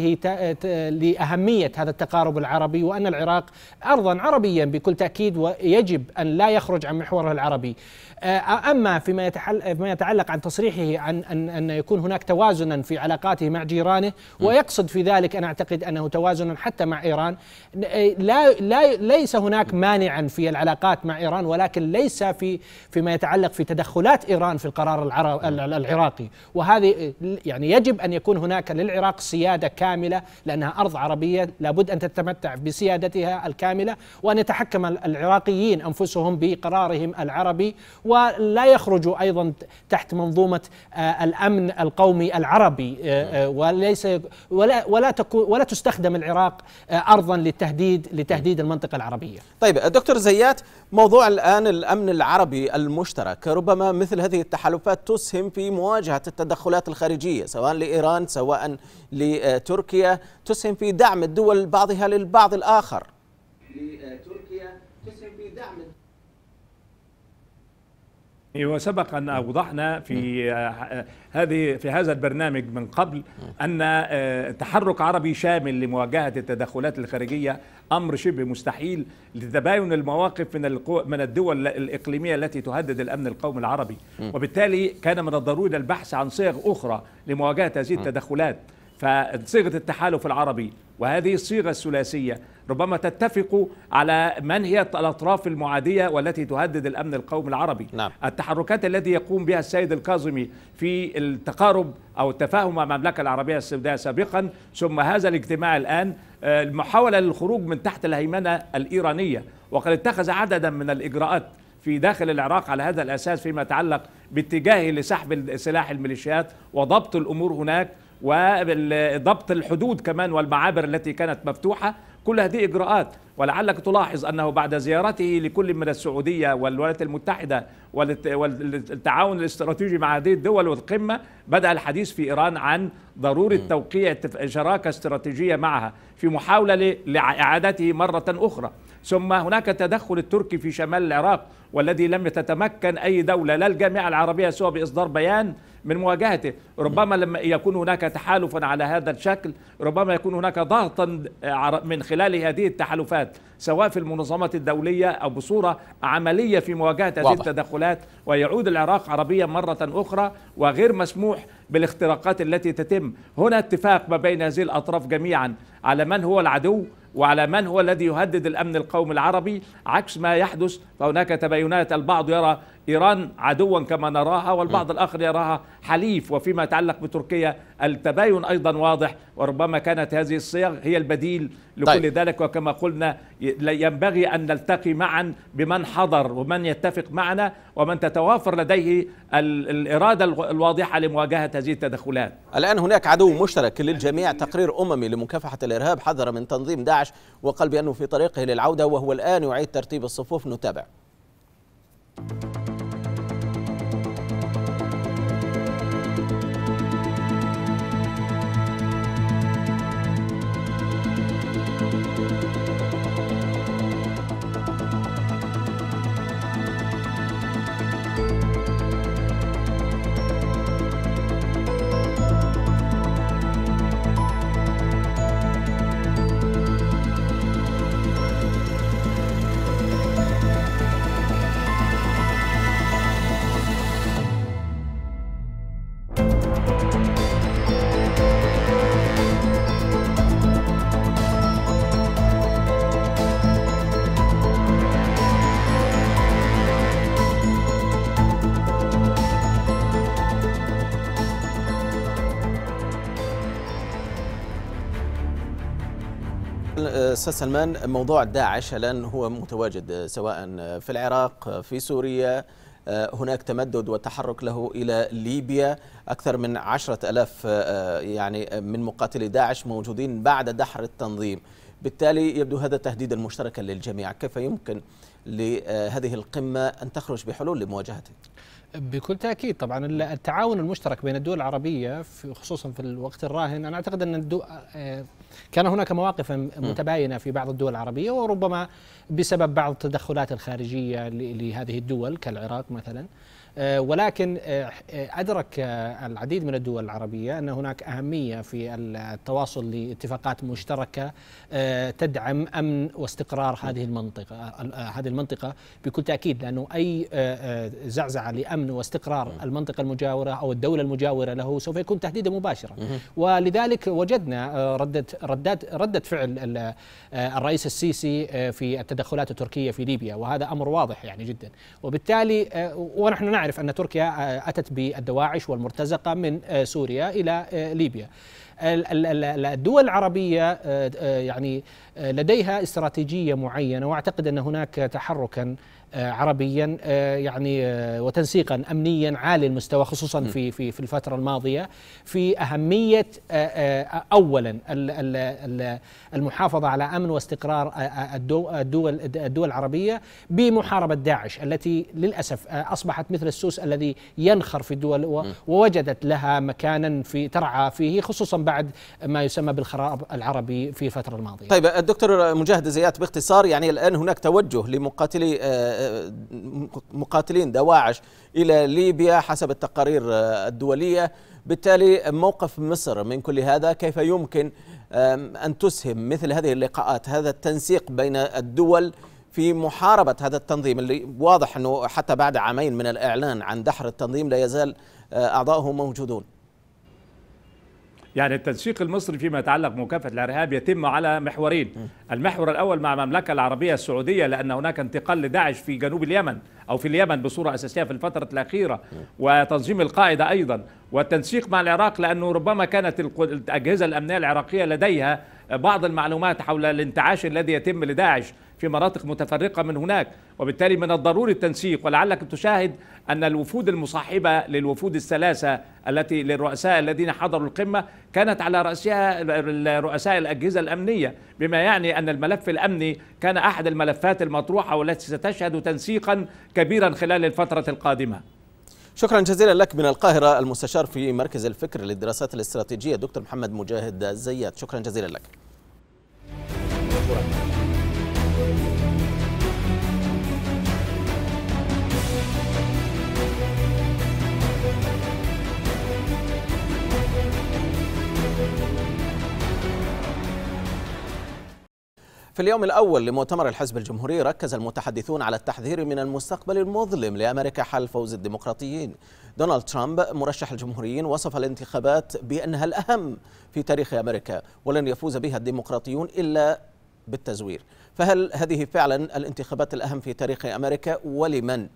لأهمية هذا التقارب العربي وأن العراق أرضا عربيا بكل تأكيد ويجب أن لا يخرج عن محوره العربي آه، أما فيما يتحل فيما يتعلق عن تصريحه عن أن, أن يكون هناك توازنا في علاقاته مع جيرانه ويقصد في ذلك أنا أعتقد أنه توازنا حتى مع إيران لا, لا ليس هناك مانعا في العلاقات مع إيران ولكن ليس في فيما يتعلق في تدخلات إيران في القرار العراقي وهذه يعني يجب أن يكون هناك للعراق سيادة كاملة لأنها أرض عربية لابد أن تتمتع بسيادتها الكاملة وأن يتحكم العراقيين أنفسهم بقرارهم العربي و ولا يخرجوا أيضا تحت منظومة آه، الأمن القومي العربي آه، آه، وليس ولا ولا تكون ولا تستخدم العراق أرضا للتهديد لتهديد المنطقة العربية. طيب دكتور زيات موضوع الآن الأمن العربي المشترك ربما مثل هذه التحالفات تسهم في مواجهة التدخلات الخارجية سواء لإيران سواء لتركيا تسهم في دعم الدول بعضها للبعض الآخر. لتركيا تسهم في دعم إيه، وسبق ان اوضحنا في آه، هذه في هذا البرنامج من قبل ان آه، تحرك عربي شامل لمواجهه التدخلات الخارجيه امر شبه مستحيل لتباين المواقف من من الدول الاقليميه التي تهدد الامن القومي العربي وبالتالي كان من الضروري البحث عن صيغ اخرى لمواجهه هذه التدخلات فصيغه التحالف العربي وهذه الصيغه الثلاثيه ربما تتفق على من هي الاطراف المعاديه والتي تهدد الامن القومي العربي نعم. التحركات التي يقوم بها السيد الكاظمي في التقارب او التفاهم مع المملكه العربيه السوداء سابقا ثم هذا الاجتماع الان آه، المحاوله للخروج من تحت الهيمنه الايرانيه وقد اتخذ عددا من الاجراءات في داخل العراق على هذا الاساس فيما يتعلق باتجاهه لسحب سلاح الميليشيات وضبط الامور هناك وضبط الحدود كمان والمعابر التي كانت مفتوحة كل هذه إجراءات ولعلك تلاحظ أنه بعد زيارته لكل من السعودية والولايات المتحدة والتعاون الاستراتيجي مع هذه الدول والقمة بدأ الحديث في إيران عن ضرورة توقيع شراكة استراتيجية معها في محاولة لإعادته مرة أخرى ثم هناك التدخل التركي في شمال العراق والذي لم تتمكن أي دولة لا الجامعة العربية سوى بإصدار بيان من مواجهته ربما لما يكون هناك تحالفا على هذا الشكل ربما يكون هناك ضغطا من خلال هذه التحالفات سواء في المنظمات الدولية أو بصورة عملية في مواجهة هذه واضح. التدخلات ويعود العراق عربيا مرة أخرى وغير مسموح بالاختراقات التي تتم هنا اتفاق ما بين هذه الأطراف جميعا على من هو العدو وعلى من هو الذي يهدد الأمن القومي العربي عكس ما يحدث فهناك تباينات البعض يرى إيران عدوا كما نراها والبعض الآخر يراها حليف وفيما يتعلق بتركيا التباين أيضا واضح وربما كانت هذه الصيغ هي البديل لكل طيب. ذلك وكما قلنا ينبغي أن نلتقي معا بمن حضر ومن يتفق معنا ومن تتوافر لديه الإرادة الواضحة لمواجهة هذه التدخلات الآن هناك عدو مشترك للجميع تقرير أممي لمكافحة الإرهاب حذر من تنظيم داعش وقال بأنه في طريقه للعودة وهو الآن يعيد ترتيب الصفوف نتابع أستاذ سلمان موضوع داعش الآن هو متواجد آه، سواء آه، في العراق آه، في سوريا هناك تمدد وتحرك له إلى ليبيا أكثر من عشرة ألاف يعني من مقاتلي داعش موجودين بعد دحر التنظيم بالتالي يبدو هذا تهديدا مشتركا للجميع كيف يمكن لهذه القمة أن تخرج بحلول لمواجهته؟ بكل تأكيد طبعا التعاون المشترك بين الدول العربية خصوصا في الوقت الراهن أنا أعتقد أن كان هناك مواقف متباينة في بعض الدول العربية وربما بسبب بعض التدخلات الخارجية لهذه الدول كالعراق مثلا آه، ولكن آه، آه، أدرك العديد من الدول العربية أن هناك أهمية في التواصل لاتفاقات مشتركة تدعم أمن واستقرار نعم. هذه المنطقة هذه المنطقة بكل تأكيد لأنه أي زعزعة لأمن واستقرار نعم. المنطقة المجاورة أو الدولة المجاورة له سوف يكون تهديدا مباشرا ولذلك وجدنا ردة ردات ردة فعل الرئيس السيسي في التدخلات التركية في ليبيا وهذا أمر واضح يعني جدا وبالتالي ونحن نعرف نعرف أن تركيا آه، أتت بالدواعش والمرتزقة من آه، سوريا إلى آه، ليبيا الدول العربية آه، آه، يعني آه، لديها استراتيجية معينة وأعتقد أن هناك تحركا عربيا يعني وتنسيقا امنيا عالي المستوى خصوصا في في في الفتره الماضيه في اهميه اولا المحافظه على امن واستقرار الدول الدول العربيه بمحاربه داعش التي للاسف اصبحت مثل السوس الذي ينخر في الدول ووجدت لها مكانا في ترعى فيه خصوصا بعد ما يسمى بالخراب العربي في الفترة الماضية طيب الدكتور مجاهد زيات باختصار يعني الآن هناك توجه لمقاتلي آه، آه، مقاتلين دواعش إلى ليبيا حسب التقارير آه، الدولية بالتالي موقف مصر من كل هذا كيف يمكن أن تسهم مثل هذه اللقاءات هذا التنسيق بين الدول في محاربة هذا التنظيم اللي واضح أنه حتى بعد عامين من الإعلان عن دحر التنظيم لا يزال أعضاؤه موجودون يعني التنسيق المصري فيما يتعلق بمكافحه الارهاب يتم على محورين المحور الاول مع المملكه العربيه السعوديه لان هناك انتقال لداعش في جنوب اليمن او في اليمن بصوره اساسيه في الفتره الاخيره وتنظيم القاعده ايضا والتنسيق مع العراق لانه ربما كانت الاجهزه الامنيه العراقيه لديها بعض المعلومات حول الانتعاش الذي يتم لداعش في مناطق متفرقة من هناك وبالتالي من الضروري التنسيق ولعلك تشاهد أن الوفود المصاحبة للوفود الثلاثة التي للرؤساء الذين حضروا القمة كانت على رأسها رؤساء الأجهزة الأمنية بما يعني أن الملف الأمني كان أحد الملفات المطروحة والتي ستشهد تنسيقا كبيرا خلال الفترة القادمة شكرا جزيلا لك من القاهرة المستشار في مركز الفكر للدراسات الاستراتيجية دكتور محمد مجاهد زيات شكرا جزيلا لك you. في اليوم الأول لمؤتمر الحزب الجمهوري ركز المتحدثون على التحذير من المستقبل المظلم لأمريكا حال فوز الديمقراطيين دونالد ترامب مرشح الجمهوريين وصف الانتخابات بأنها الأهم في تاريخ أمريكا ولن يفوز بها الديمقراطيون إلا بالتزوير فهل هذه فعلا الانتخابات الأهم في تاريخ أمريكا ولمن؟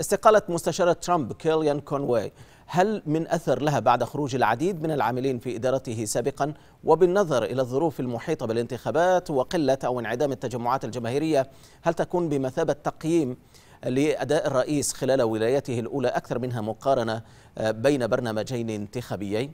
استقالة مستشارة ترامب كيليان كونواي هل من أثر لها بعد خروج العديد من العاملين في إدارته سابقا وبالنظر إلى الظروف المحيطة بالانتخابات وقلة أو انعدام التجمعات الجماهيرية هل تكون بمثابة تقييم لأداء الرئيس خلال ولايته الأولى أكثر منها مقارنة آه، بين برنامجين انتخابيين؟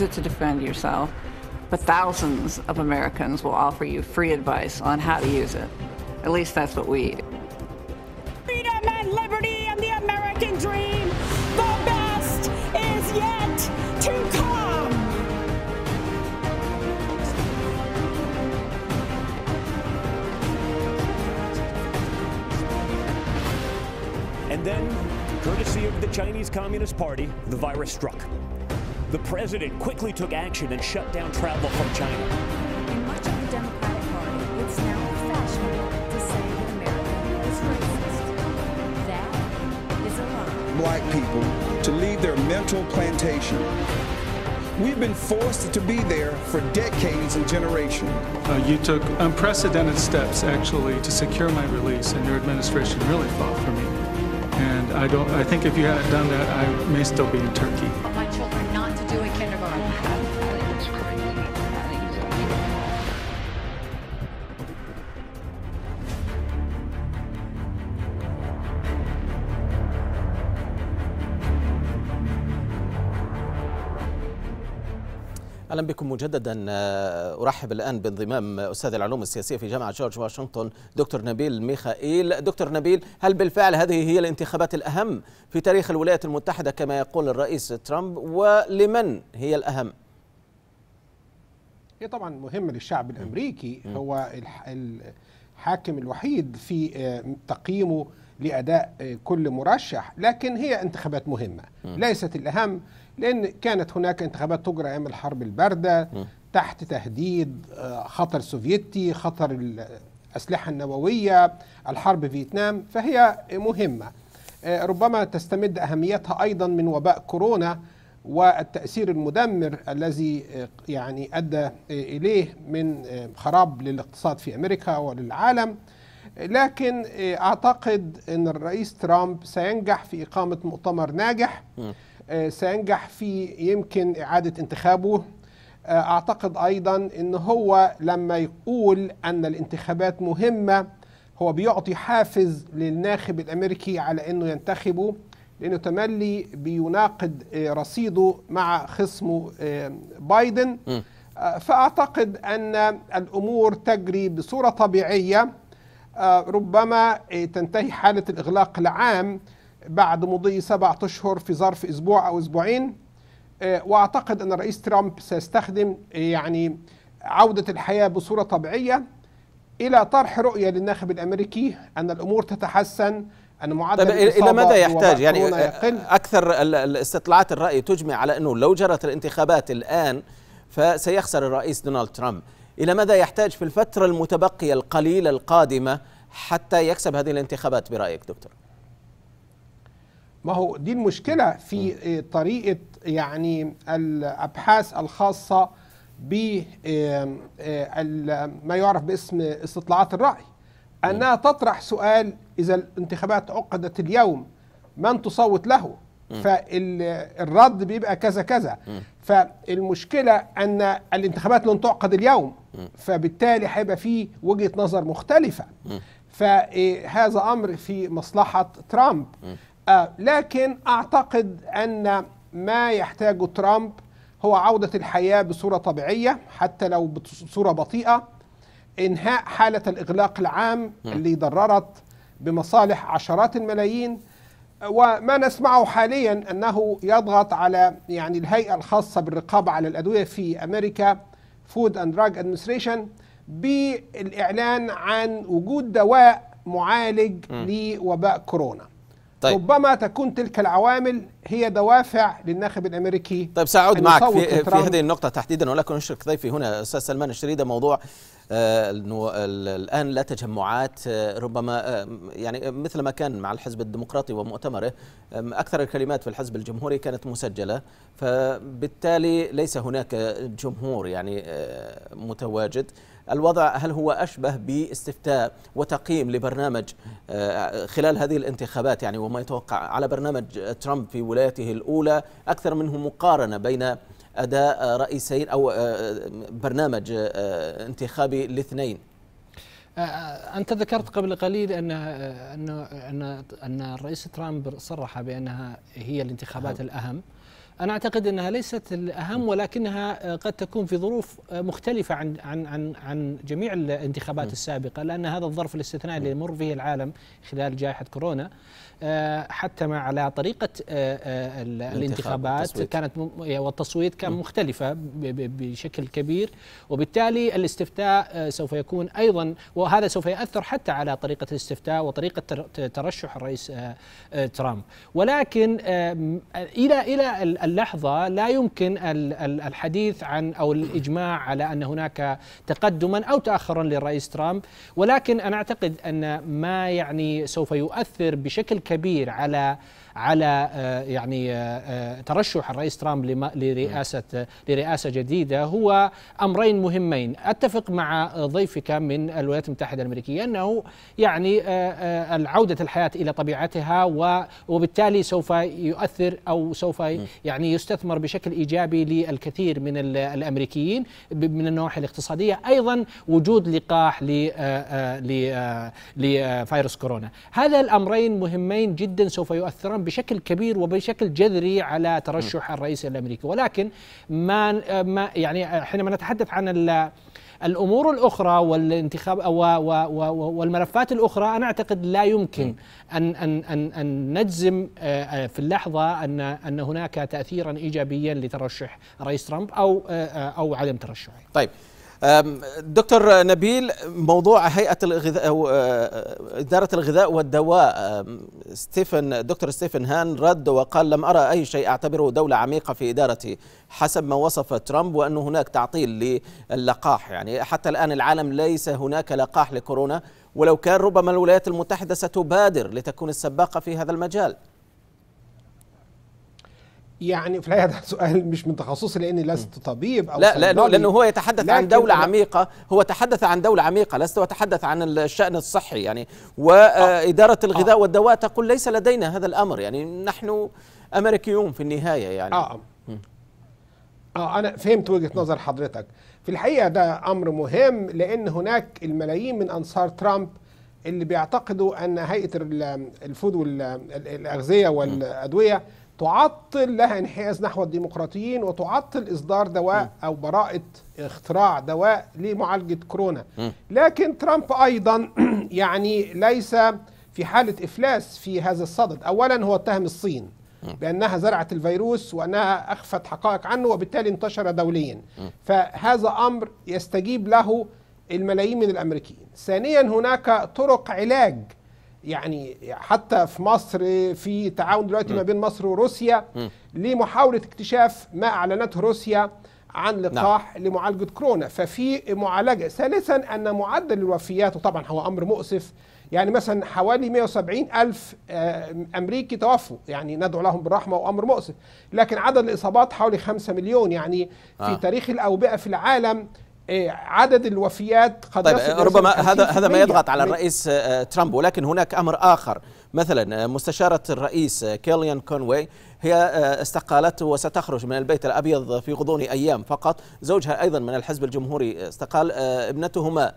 use it to defend yourself, but thousands of Americans will offer you free advice on how to use it. At least that's what we do. Freedom and liberty and the American dream, the best is yet to come. And then, courtesy of the Chinese Communist Party, the virus struck. The president quickly took action and shut down travel from China. In much of the Democratic Party, it's now fashionable to say that America is racist. That is a lie. Black people to leave their mental plantation. We've been forced to be there for decades and generations. Uh, you took unprecedented steps, actually, to secure my release, and your administration really fought for me. And I don't. I think if you hadn't done that, I may still be in Turkey. مجددا آه، ارحب الان بانضمام استاذ العلوم السياسيه في جامعه جورج واشنطن دكتور نبيل ميخائيل دكتور نبيل هل بالفعل هذه هي الانتخابات الاهم في تاريخ الولايات المتحده كما يقول الرئيس ترامب ولمن هي الاهم هي طبعا مهمه للشعب الامريكي هو الحاكم الوحيد في آه، تقييمه لاداء آه، كل مرشح لكن هي انتخابات مهمه ليست الاهم لأن كانت هناك انتخابات تجرى أيام الحرب الباردة تحت تهديد آه، خطر سوفيتي خطر الأسلحة النووية الحرب فيتنام فهي مهمة آه، ربما تستمد أهميتها أيضا من وباء كورونا والتأثير المدمر الذي آه، يعني أدى إليه من خراب للاقتصاد في أمريكا وللعالم لكن أعتقد أن الرئيس ترامب سينجح في إقامة مؤتمر ناجح آه، سينجح في يمكن إعادة انتخابه آه، أعتقد أيضا أن هو لما يقول أن الانتخابات مهمة هو بيعطي حافز للناخب الأمريكي على أنه ينتخبه لأنه تملي بيناقض آه، رصيده مع خصمه بايدن فأعتقد أن الأمور تجري بصورة طبيعية ربما تنتهي حالة الإغلاق العام بعد مضي سبعة أشهر في ظرف أسبوع أو أسبوعين آه، وأعتقد أن الرئيس ترامب سيستخدم آه، يعني عودة الحياة بصورة طبيعية إلى طرح رؤية للناخب الأمريكي أن الأمور تتحسن أن معدل طيب إلى مدى يحتاج يعني يقل. آه، أكثر الاستطلاعات الرأي تجمع على أنه لو جرت الانتخابات الآن فسيخسر الرئيس دونالد ترامب إلى ماذا يحتاج في الفترة المتبقية القليلة القادمة حتى يكسب هذه الانتخابات برأيك دكتور؟ ما هو دي المشكله في إيه، طريقه يعني الابحاث الخاصه ب إيه، إيه، ما يعرف باسم استطلاعات الراي انها تطرح سؤال اذا الانتخابات عقدت اليوم من تصوت له فالرد بيبقى كذا كذا فالمشكله ان الانتخابات لن تعقد اليوم فبالتالي هيبقى في وجهه نظر مختلفه فهذا امر في مصلحه ترامب آه لكن أعتقد أن ما يحتاجه ترامب هو عودة الحياة بصورة طبيعية حتى لو بصورة بطيئة إنهاء حالة الإغلاق العام اللي ضررت بمصالح عشرات الملايين آه، وما نسمعه حاليا أنه يضغط على يعني الهيئة الخاصة بالرقابة على الأدوية في أمريكا فود أند دراج أدمنستريشن بالإعلان عن وجود دواء معالج لوباء كورونا طيب. ربما تكون تلك العوامل هي دوافع للناخب الامريكي طيب ساعود معك في, في هذه النقطه تحديدا ولكن اشرك ضيفي هنا استاذ سلمان الشريده موضوع انه الان لا تجمعات آه، ربما آه، يعني مثل ما كان مع الحزب الديمقراطي ومؤتمره اكثر الكلمات في الحزب الجمهوري كانت مسجله فبالتالي ليس هناك جمهور يعني آه، متواجد الوضع هل هو أشبه باستفتاء وتقييم لبرنامج آه، خلال هذه الانتخابات يعني وما يتوقع على برنامج ترامب في ولايته الأولى أكثر منه مقارنة بين أداء رئيسين أو آه، برنامج آه، انتخابي الاثنين انت ذكرت قبل قليل ان ان ان الرئيس ترامب صرح بانها هي الانتخابات الاهم أنا أعتقد أنها ليست الأهم ولكنها آه، قد تكون في ظروف آه، مختلفة عن عن عن عن جميع الانتخابات السابقة لأن هذا الظرف الاستثنائي اللي يمر فيه العالم خلال جائحة كورونا آه، حتى ما على طريقة الانتخابات كانت والتصويت كان مختلفة بشكل كبير وبالتالي الاستفتاء سوف يكون أيضا وهذا سوف يأثر حتى على طريقة الاستفتاء وطريقة ترشح الرئيس ترامب ولكن إلى إلى اللحظة لا يمكن الحديث عن أو الإجماع على أن هناك تقدما أو تأخرا للرئيس ترامب ولكن أنا أعتقد أن ما يعني سوف يؤثر بشكل كبير على على آه، يعني آه، آه، ترشح الرئيس ترامب لرئاسه لرئاسه جديده هو امرين مهمين اتفق مع ضيفك من الولايات المتحده الامريكيه انه يعني العوده الحياه الى طبيعتها وبالتالي سوف يؤثر او سوف يعني يستثمر بشكل ايجابي للكثير من الامريكيين من النواحي الاقتصاديه ايضا وجود لقاح لفيروس كورونا هذا الامرين مهمين جدا سوف يؤثران بشكل كبير وبشكل جذري على ترشح الرئيس الامريكي ولكن ما ما يعني حينما نتحدث عن الامور الاخرى والانتخاب والملفات الاخرى انا اعتقد لا يمكن ان ان ان, أن نجزم آه، آه، في اللحظه ان ان هناك تاثيرا ايجابيا لترشح الرئيس ترامب او آه، او عدم ترشحه. طيب دكتور نبيل موضوع هيئه الغذاء أه، أه، اداره الغذاء والدواء ستيفن دكتور ستيفن هان رد وقال لم ارى اي شيء اعتبره دوله عميقه في ادارتي حسب ما وصف ترامب وان هناك تعطيل للقاح يعني حتى الان العالم ليس هناك لقاح لكورونا ولو كان ربما الولايات المتحده ستبادر لتكون السباقه في هذا المجال يعني في الحقيقه ده سؤال مش من تخصصي لاني لست طبيب او لا لانه لانه هو يتحدث عن دوله عميقه هو تحدث عن دوله عميقه لست اتحدث عن الشان الصحي يعني آه. واداره الغذاء آه. والدواء تقول ليس لدينا هذا الامر يعني نحن امريكيون في النهايه يعني اه اه انا فهمت وجهه نظر حضرتك في الحقيقه ده امر مهم لان هناك الملايين من انصار ترامب اللي بيعتقدوا ان هيئه الفود والاغذيه والادويه تعطل لها انحياز نحو الديمقراطيين وتعطل اصدار دواء او براءه اختراع دواء لمعالجه كورونا لكن ترامب ايضا يعني ليس في حاله افلاس في هذا الصدد اولا هو اتهم الصين بانها زرعت الفيروس وانها اخفت حقائق عنه وبالتالي انتشر دوليا فهذا امر يستجيب له الملايين من الامريكيين ثانيا هناك طرق علاج يعني حتى في مصر في تعاون دلوقتي م. ما بين مصر وروسيا م. لمحاوله اكتشاف ما اعلنته روسيا عن نعم. لقاح نعم. لمعالجه كورونا ففي معالجه ثالثا ان معدل الوفيات وطبعا هو امر مؤسف يعني مثلا حوالي 170 ألف آه، أمريكي توفوا يعني ندعو لهم بالرحمة وأمر مؤسف لكن عدد الإصابات حوالي 5 مليون يعني في آه. تاريخ الأوبئة في العالم إيه، عدد الوفيات قد طيب ربما هذا هذا ما يضغط على الرئيس آه، ترامب ولكن هناك امر اخر مثلا آه، مستشاره الرئيس آه، كيليان كونوي هي استقالت وستخرج من البيت الابيض في غضون ايام فقط زوجها ايضا من الحزب الجمهوري استقال ابنتهما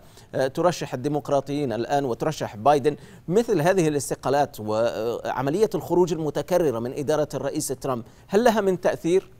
ترشح الديمقراطيين الان وترشح بايدن مثل هذه الاستقالات وعمليه الخروج المتكرره من اداره الرئيس ترامب هل لها من تاثير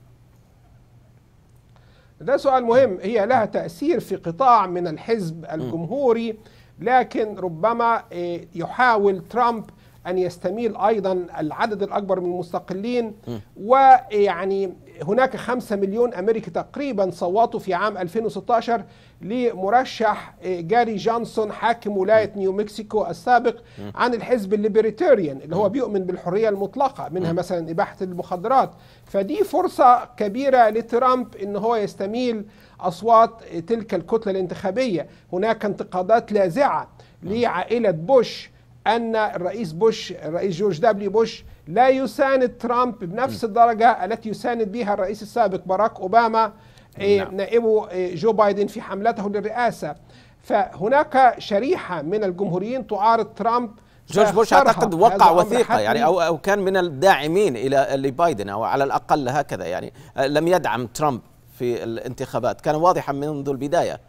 ده سؤال مهم هي لها تأثير في قطاع من الحزب الجمهوري لكن ربما آه، يحاول ترامب أن يستميل أيضا العدد الأكبر من المستقلين ويعني هناك خمسة مليون أمريكي تقريبا صوتوا في عام 2016 لمرشح آه، جاري جانسون حاكم ولايه نيو مكسيكو السابق عن الحزب الليبرتيريان اللي هو بيؤمن بالحريه المطلقه منها مثلا اباحه المخدرات فدي فرصه كبيره لترامب ان هو يستميل اصوات آه، تلك الكتله الانتخابيه هناك انتقادات لاذعه لعائله بوش ان الرئيس بوش الرئيس جورج دبليو بوش لا يساند ترامب بنفس الدرجه التي يساند بها الرئيس السابق باراك اوباما إيه، نعم. نائبه إيه، جو بايدن في حملته للرئاسة فهناك شريحة من الجمهوريين تعارض ترامب جورج بوش اعتقد وقع وثيقه يعني او او كان من الداعمين الى لبايدن او على الاقل هكذا يعني آه، لم يدعم ترامب في الانتخابات كان واضحا منذ البدايه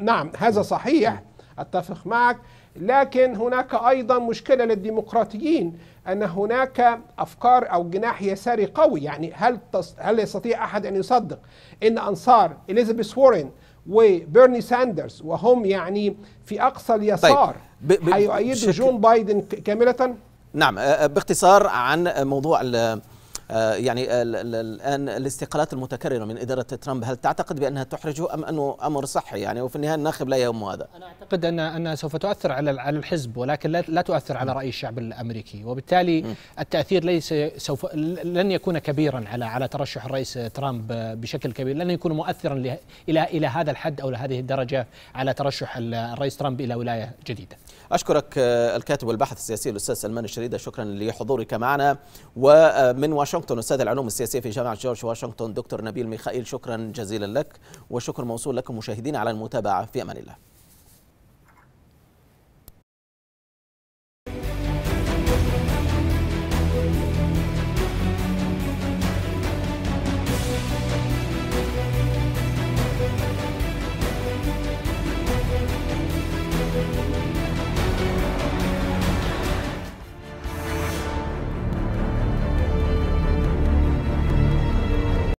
نعم هذا صحيح اتفق معك لكن هناك ايضا مشكله للديمقراطيين ان هناك افكار او جناح يساري قوي يعني هل تص... هل يستطيع احد ان يصدق ان انصار اليزابيث وورن وبيرني ساندرز وهم يعني في اقصى اليسار طيب. ب... ب... هيؤيدوا شك... جون بايدن كامله نعم آه، آه، باختصار عن موضوع ال... آه، يعني آه، الآن الاستقالات المتكررة من إدارة ترامب هل تعتقد بأنها تحرجه أم أنه أمر صحي يعني وفي النهاية الناخب لا يهم هذا أنا أعتقد أن أنها سوف تؤثر على على الحزب ولكن لا تؤثر على رأي الشعب الأمريكي وبالتالي التأثير ليس سوف لن يكون كبيرا على على ترشح الرئيس ترامب بشكل كبير لن يكون مؤثرا إلى إلى هذا الحد أو لهذه الدرجة على ترشح الرئيس ترامب إلى ولاية جديدة أشكرك آه، الكاتب والباحث السياسي الأستاذ سلمان الشريدة شكرا لحضورك معنا ومن آه، واشنطن أستاذ العلوم السياسية في جامعة جورج واشنطن دكتور نبيل ميخائيل شكرا جزيلا لك وشكر موصول لكم مشاهدينا على المتابعة في أمان الله